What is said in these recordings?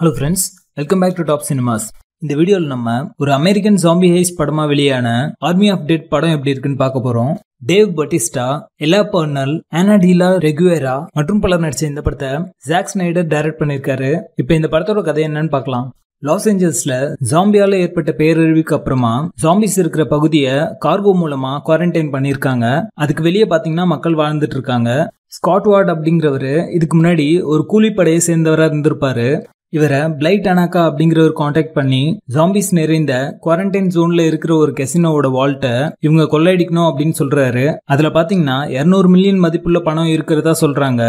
hello friends welcome back to top cinemas இந்த வீடியோவில் நம்ம ஒரு அமெரிக்கன் ஜாம்பி ஹைஸ் படமா வெளியான ஆர்மி ஆஃப் படம் எப்படி இருக்குன்னு பார்க்க போகிறோம் டேவ் பட்டிஸ்டா எலா பர்னல் ஆனாடீலா ரெகுவேரா மற்றும் பலர் நடித்த இந்த படத்தை ஜாக்ஸ் நைடர் டைரக்ட் பண்ணியிருக்காரு இப்போ இந்த படத்தோட கதை என்னன்னு பார்க்கலாம் லாஸ் ஏஞ்சல்ஸ்ல ஜாம்பியால ஏற்பட்ட பேரழிவுக்கு அப்புறமா ஜாம்பிஸ் இருக்கிற பகுதியை கார்கோ மூலமா குவாரண்டைன் பண்ணியிருக்காங்க அதுக்கு வெளியே பாத்தீங்கன்னா மக்கள் வாழ்ந்துட்டு இருக்காங்க ஸ்காட் வார்ட் அப்படிங்கிறவரு இதுக்கு முன்னாடி ஒரு கூலிப்படையை சேர்ந்தவராக இருந்திருப்பாரு இவரை பிளைட் அனாக்கா அப்படிங்கிற ஒரு காண்டாக்ட் பண்ணி ஜாம்பிஸ் நிறைந்த குவாரண்டைன் ஜோன்ல இருக்கிற ஒரு கெசினோவோட வால்ட்டை இவங்க கொள்ளையடிக்கணும் அப்படின்னு சொல்றாரு அதுல பாத்தீங்கன்னா இருநூறு மில்லியன் மதிப்புள்ள பணம் இருக்கிறதா சொல்றாங்க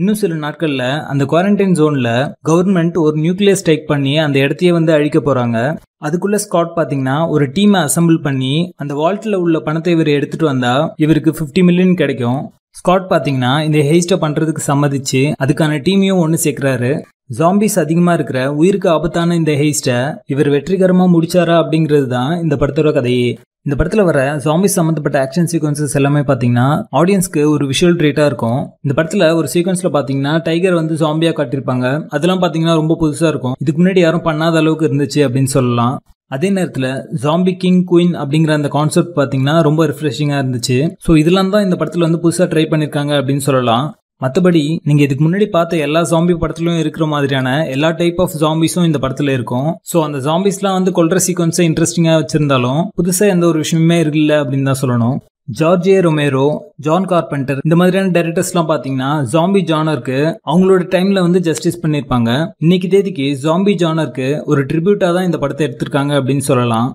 இன்னும் சில நாட்களில் அந்த குவாரண்டைன் ஜோனில் கவர்மெண்ட் ஒரு நியூக்ளியர் ஸ்ட்ரைக் பண்ணி அந்த இடத்தையே வந்து அழிக்க போகிறாங்க அதுக்குள்ள ஸ்காட் பாத்தீங்கன்னா ஒரு டீமை அசம்பிள் பண்ணி அந்த வால்ட்டில் உள்ள பணத்தை இவர் எடுத்துகிட்டு வந்தால் இவருக்கு ஃபிஃப்டி மில்லியன் கிடைக்கும் ஸ்காட் பார்த்தீங்கன்னா இந்த ஹெய்ஸ்ட்டை பண்ணுறதுக்கு சம்மதிச்சு அதுக்கான டீமையும் ஒன்று சேர்க்குறாரு ஜாம்பிஸ் அதிகமாக இருக்கிற உயிருக்கு ஆபத்தான இந்த ஹெய்ஸ்ட்டை இவர் வெற்றிகரமாக முடிச்சாரா அப்படிங்கிறது தான் இந்த படத்தோட கதையே இந்த படத்தில் வர ஜாம்பிஸ் சம்மந்தப்பட்ட ஆக்ஷன் சீக்வன்சஸ் எல்லாமே பார்த்தீங்கன்னா ஆடியன்ஸ்க்கு ஒரு விஷுவல் ட்ரீட்டாக இருக்கும் இந்த படத்தில் ஒரு சீக்வன்ஸில் பார்த்தீங்கன்னா டைகர் வந்து ஜாம்பியாக காட்டியிருப்பாங்க அதெல்லாம் பார்த்தீங்கன்னா ரொம்ப புதுசாக இருக்கும் இதுக்கு முன்னாடி யாரும் பண்ணாத அளவுக்கு இருந்துச்சு அப்படின்னு சொல்லலாம் அதே நேரத்தில் ஜாம்பி கிங் குயின் அப்படிங்கிற அந்த கான்செப்ட் பார்த்தீங்கன்னா ரொம்ப ரிஃப்ரெஷிங்காக இருந்துச்சு ஸோ இதெல்லாம் தான் இந்த படத்தில் வந்து புதுசாக ட்ரை பண்ணியிருக்காங்க அப்படின்னு சொல்லலாம் மற்றபடி நீங்கள் இதுக்கு முன்னாடி பார்த்த எல்லா ஜாம்பி படத்துலையும் இருக்கிற மாதிரியான எல்லா டைப் ஆஃப் ஜாம்பிஸும் இந்த படத்தில் இருக்கும் ஸோ அந்த ஜாம்பிஸ்லாம் வந்து கொல்ற சீக்வன்ஸை இன்ட்ரெஸ்டிங்காக வச்சிருந்தாலும் புதுசாக எந்த ஒரு விஷயமே இல்லை அப்படின்னு தான் சொல்லணும் ஜார்ஜே ரொமேரோ ஜான் கார்பெண்டர் இந்த மாதிரியான டேரக்டர்ஸ்லாம் பார்த்தீங்கன்னா ஜாம்பி ஜானருக்கு அவங்களோட டைமில் வந்து ஜஸ்டிஸ் பண்ணியிருப்பாங்க இன்னைக்கு தேதிக்கு ஜாம்பி ஜானருக்கு ஒரு ட்ரிபியூட்டாக தான் இந்த படத்தை எடுத்திருக்காங்க அப்படின்னு சொல்லலாம்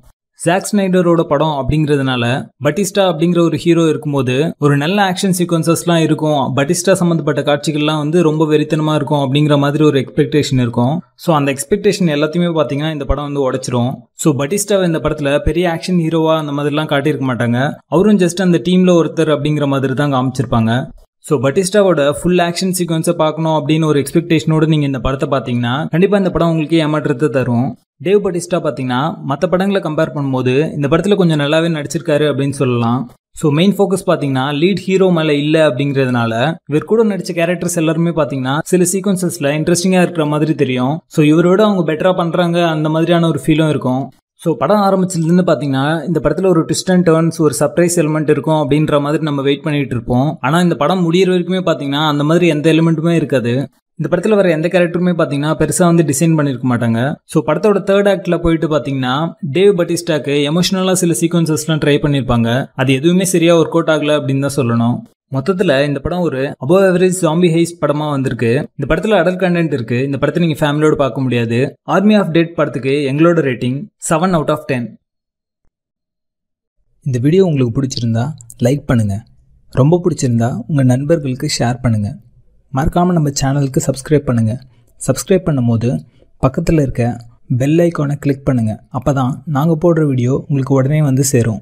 ஜாக் ஸ்னைடரோட படம் அப்படிங்கிறதுனால பட்டிஸ்டா அப்படிங்கிற ஒரு ஹீரோ இருக்கும்போது ஒரு நல்ல ஆக்ஷன் சீக்வன்சஸ்லாம் இருக்கும் பட்டிஸ்டா சம்மந்தப்பட்ட காட்சிகள்லாம் வந்து ரொம்ப வெறித்தனமாக இருக்கும் அப்படிங்கிற மாதிரி ஒரு எக்ஸ்பெக்டேஷன் இருக்கும் ஸோ அந்த எக்ஸ்பெக்டேஷன் எல்லாத்தையுமே பார்த்தீங்கன்னா இந்த படம் வந்து உடச்சிரும் ஸோ பட்டிஸ்டாவை இந்த படத்தில் பெரிய ஆக்ஷன் ஹீரோவாக அந்த மாதிரிலாம் காட்டியிருக்க மாட்டாங்க அவரும் ஜஸ்ட் அந்த டீமில் ஒருத்தர் அப்படிங்கிற மாதிரி தான் காமிச்சிருப்பாங்க ஸோ பட்டிஸ்டாவோட ஃபுல் ஆக்ஷன் சீக்வன்ஸை பார்க்கணும் அப்படின்னு ஒரு எக்ஸ்பெக்டேஷனோட நீங்கள் இந்த படத்தை பார்த்தீங்கன்னா கண்டிப்பாக இந்த படம் உங்களுக்கு ஏமாற்றத்தை தரும் டேவ் பட்டிஸ்டா பார்த்தீங்கன்னா மற்ற படங்களை கம்பேர் பண்ணும்போது இந்த படத்தில் கொஞ்சம் நல்லாவே நடிச்சிருக்காரு அப்படின்னு சொல்லலாம் ஸோ மெயின் ஃபோக்கஸ் பார்த்தீங்கன்னா லீட் ஹீரோ மேலே இல்லை அப்படிங்கிறதுனால இவர் கூட நடித்த கேரக்டர்ஸ் எல்லாருமே பார்த்தீங்கன்னா சில சீக்வன்சஸில் இன்ட்ரெஸ்டிங்காக இருக்கிற மாதிரி தெரியும் ஸோ இவரோட அவங்க பெட்டராக பண்ணுறாங்க அந்த மாதிரியான ஒரு ஃபீலும் இருக்கும் ஸோ படம் ஆரம்பிச்சதுன்னு பார்த்தீங்கன்னா இந்த படத்தில் ஒரு ட்விஸ்ட் அண்ட் டேர்ன்ஸ் ஒரு சர்ப்ரைஸ் எலிமெண்ட் இருக்கும் அப்படின்ற மாதிரி நம்ம வெயிட் பண்ணிட்டு இருப்போம் ஆனால் இந்த படம் முடியிற வரைக்குமே பார்த்தீங்கன்னா அந்த மாதிரி எந்த எலிமெண்ட்டுமே இருக்காது இந்த படத்தில் வர எந்த கேரக்டருமே பார்த்தீங்கன்னா பெருசாக வந்து டிசைன் பண்ணியிருக்க மாட்டாங்க ஸோ படத்தோட தேர்ட் ஆக்டில் போயிட்டு பார்த்தீங்கன்னா டேவ் பட்டிஸ்டாக்கு எமோஷனலாக சில சீக்வன்சஸ்லாம் ட்ரை பண்ணியிருப்பாங்க அது எதுவுமே சரியாக ஒர்க் அவுட் ஆகலை அப்படின்னு தான் சொல்லணும் மொத்தத்தில் இந்த படம் ஒரு அபோவ் அவரேஜ் ஜாம்பி ஹைஸ் படமாக வந்திருக்கு இந்த படத்தில் அடல் கண்டென்ட் இருக்குது இந்த படத்தை நீங்கள் ஃபேமிலியோடு பார்க்க முடியாது ஆர்மி ஆஃப் டேட் படத்துக்கு எங்களோட rating seven out of ten இந்த வீடியோ உங்களுக்கு பிடிச்சிருந்தா லைக் பண்ணுங்கள் ரொம்ப பிடிச்சிருந்தா உங்கள் நண்பர்களுக்கு ஷேர் பண்ணுங்கள் மறக்காமல் நம்ம சேனலுக்கு சப்ஸ்கிரைப் பண்ணுங்கள் சப்ஸ்கிரைப் பண்ணும்போது பக்கத்தில் இருக்க பெல் ஐக்கானை கிளிக் பண்ணுங்கள் அப்போ தான் நாங்கள் போடுற வீடியோ உங்களுக்கு உடனே வந்து சேரும்